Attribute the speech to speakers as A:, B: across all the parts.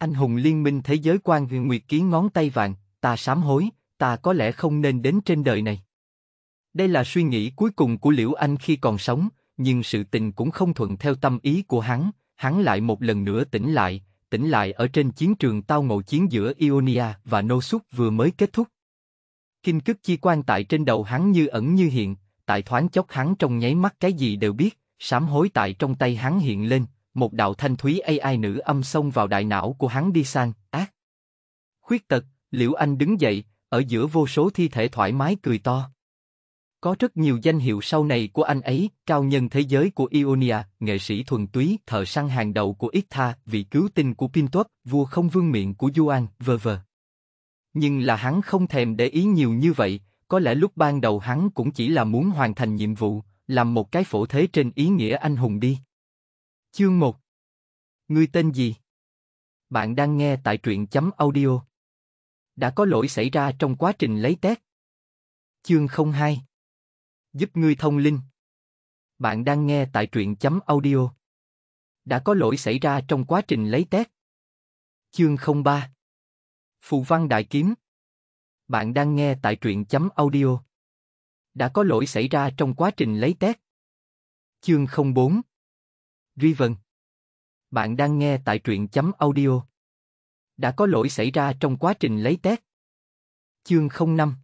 A: Anh hùng liên minh thế giới quan huyền nguyệt Ký ngón tay vàng, ta sám hối, ta có lẽ không nên đến trên đời này. Đây là suy nghĩ cuối cùng của Liễu Anh khi còn sống, nhưng sự tình cũng không thuận theo tâm ý của hắn, hắn lại một lần nữa tỉnh lại, tỉnh lại ở trên chiến trường tao ngộ chiến giữa Ionia và Nosuk vừa mới kết thúc. Kinh cức chi quan tại trên đầu hắn như ẩn như hiện, tại thoáng chốc hắn trong nháy mắt cái gì đều biết, sám hối tại trong tay hắn hiện lên, một đạo thanh thúy AI nữ âm xông vào đại não của hắn đi sang, ác. Khuyết tật, Liễu Anh đứng dậy, ở giữa vô số thi thể thoải mái cười to. Có rất nhiều danh hiệu sau này của anh ấy, cao nhân thế giới của Ionia, nghệ sĩ thuần túy, thợ săn hàng đầu của Iktha, vị cứu tinh của Pintup, vua không vương miệng của Yuan, v.v. Nhưng là hắn không thèm để ý nhiều như vậy, có lẽ lúc ban đầu hắn cũng chỉ là muốn hoàn thành nhiệm vụ, làm một cái phổ thế trên ý nghĩa anh hùng đi. Chương 1 Ngươi tên gì? Bạn đang nghe tại truyện chấm audio. Đã có lỗi xảy ra trong quá trình lấy test. Chương 02 Giúp ngươi thông linh. Bạn đang nghe tại truyện chấm audio. Đã có lỗi xảy ra trong quá trình lấy test. Chương 03 Phụ văn đại kiếm. Bạn đang nghe tại truyện chấm audio. Đã có lỗi xảy ra trong quá trình lấy test. Chương 04 Riven. Bạn đang nghe tại truyện chấm audio. Đã có lỗi xảy ra trong quá trình lấy test. Chương 05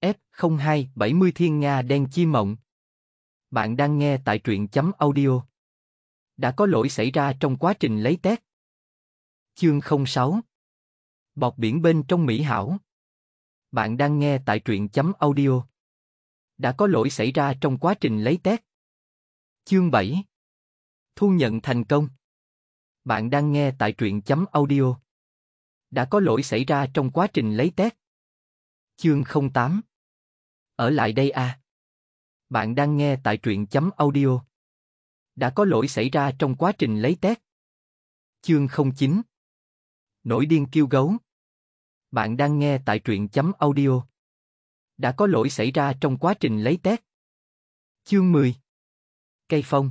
A: F0270 Thiên Nga Đen Chi Mộng Bạn đang nghe tại truyện chấm audio. Đã có lỗi xảy ra trong quá trình lấy test. Chương 06 Bọt biển bên trong Mỹ Hảo Bạn đang nghe tại truyện chấm audio. Đã có lỗi xảy ra trong quá trình lấy test. Chương 7 Thu nhận thành công. Bạn đang nghe tại truyện chấm audio. Đã có lỗi xảy ra trong quá trình lấy test. Chương 08 Ở lại đây à. Bạn đang nghe tại truyện chấm audio. Đã có lỗi xảy ra trong quá trình lấy test. Chương 09 Nổi điên kêu gấu. Bạn đang nghe tại truyện chấm audio. Đã có lỗi xảy ra trong quá trình lấy test. Chương 10 Cây phong